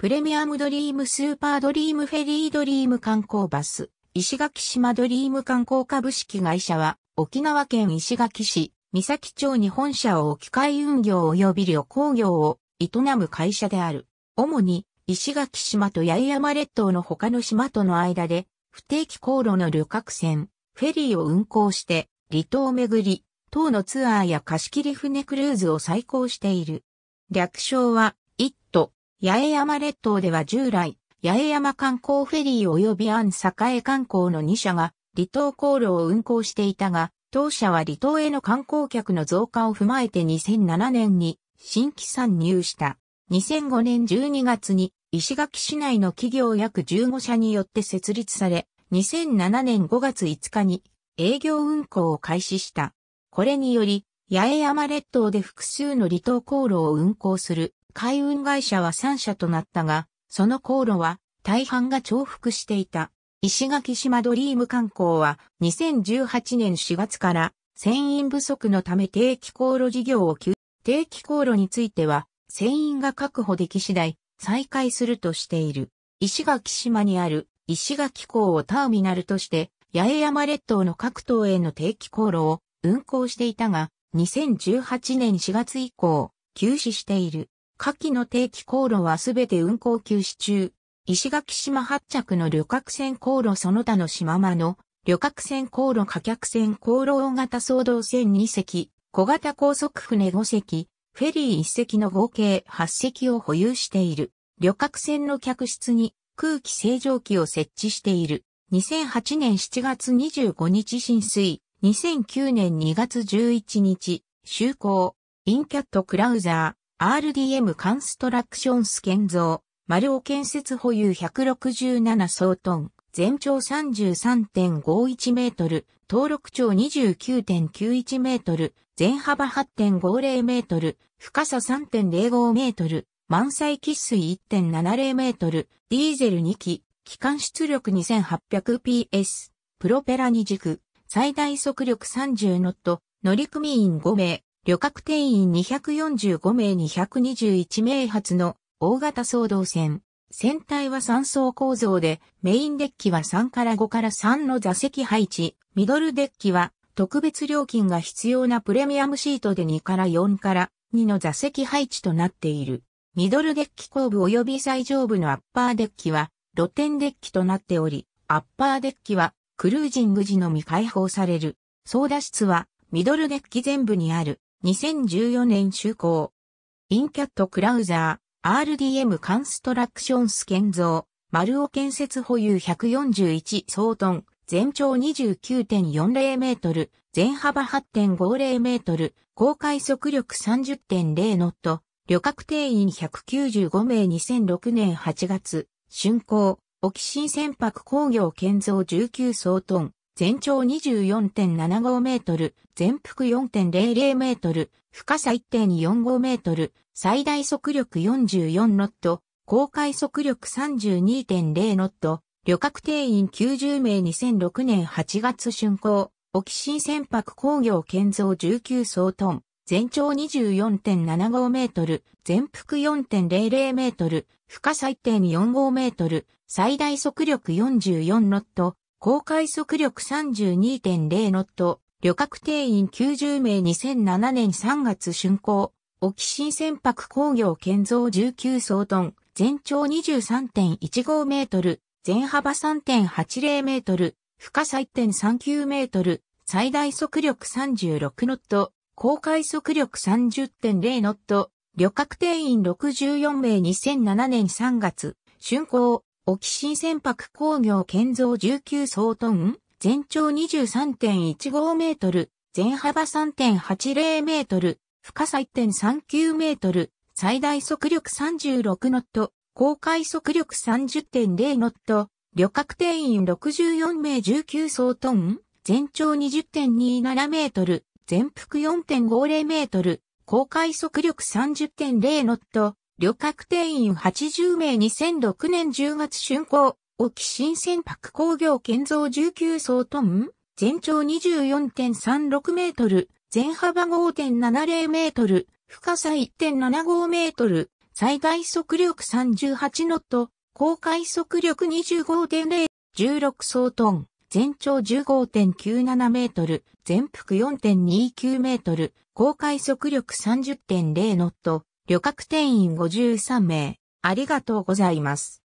プレミアムドリームスーパードリームフェリードリーム観光バス、石垣島ドリーム観光株式会社は、沖縄県石垣市、三崎町に本社を置き換え運業及び旅行業を営む会社である。主に、石垣島と八重山列島の他の島との間で、不定期航路の旅客船、フェリーを運航して、離島を巡り、等のツアーや貸し切り船クルーズを再行している。略称は、イット。八重山列島では従来、八重山観光フェリー及び安栄観光の2社が離島航路を運航していたが、当社は離島への観光客の増加を踏まえて2007年に新規参入した。2005年12月に石垣市内の企業約15社によって設立され、2007年5月5日に営業運行を開始した。これにより、八重山列島で複数の離島航路を運行する海運会社は3社となったが、その航路は大半が重複していた。石垣島ドリーム観光は2018年4月から船員不足のため定期航路事業を休定期航路については船員が確保でき次第再開するとしている。石垣島にある石垣港をターミナルとして八重山列島の各島への定期航路を運航していたが2018年4月以降休止している。下記の定期航路はすべて運航休止中。石垣島発着の旅客船航路その他の島間の旅客船航路貨客船航路大型総動船2隻、小型高速船5隻、フェリー1隻の合計8隻を保有している。旅客船の客室に空気清浄機を設置している。2008年7月25日浸水、2009年2月11日、就航、インキャットクラウザー。RDM カンストラクションス建造、丸尾建設保有167総トン、全長33.51メートル、登録長29.91メートル、全幅8.50メートル、深さ3.05メートル、満載喫水1.70メートル、ディーゼル2機、機関出力 2800PS、プロペラ2軸、最大速力30ノット、乗組員5名、旅客定員245名221名発の大型総動船。船体は3層構造で、メインデッキは3から5から3の座席配置、ミドルデッキは特別料金が必要なプレミアムシートで2から4から2の座席配置となっている。ミドルデッキ後部及び最上部のアッパーデッキは露天デッキとなっており、アッパーデッキはクルージング時のみ開放される。操舵室はミドルデッキ全部にある。2014年就航。インキャットクラウザー、RDM カンストラクションス建造、丸尾建設保有141総トン、全長29.40メートル、全幅8.50メートル、航海速力30.0ノット、旅客定員195名2006年8月、竣工、沖新船舶工業建造19総トン、全長24.75メートル、全幅4.00メートル、深さ1.45メートル、最大速力44ノット、公開速力32.0ノット、旅客定員90名2006年8月竣工、沖新船舶工業建造19総トン、全長24.75メートル、全幅4.00メートル、深さ1.45メートル、最大速力44ノット、高快速力32.0ノット、旅客定員90名2007年3月竣工、沖新船舶工業建造19総トン、全長23.15メートル、全幅3.80メートル、深さ1.39メートル、最大速力36ノット、高快速力30.0ノット、旅客定員64名2007年3月、竣工、沖新船舶工業建造19総トン、全長23.15メートル、全幅3.80メートル、深さ1.39メートル、最大速力36ノット、高回速力30.0ノット、旅客定員64名19総トン、全長20.27メートル、全幅4.50メートル、高回速力30.0ノット、旅客定員80名2006年10月竣工、沖新船舶工業建造19層トン、全長24.36メートル、全幅5.70メートル、深さ1.75メートル、最大速力38ノット、高快速力25.0、16層トン、全長15.97メートル、全幅4.29メートル、高快速力30.0ノット、旅客定員53名、ありがとうございます。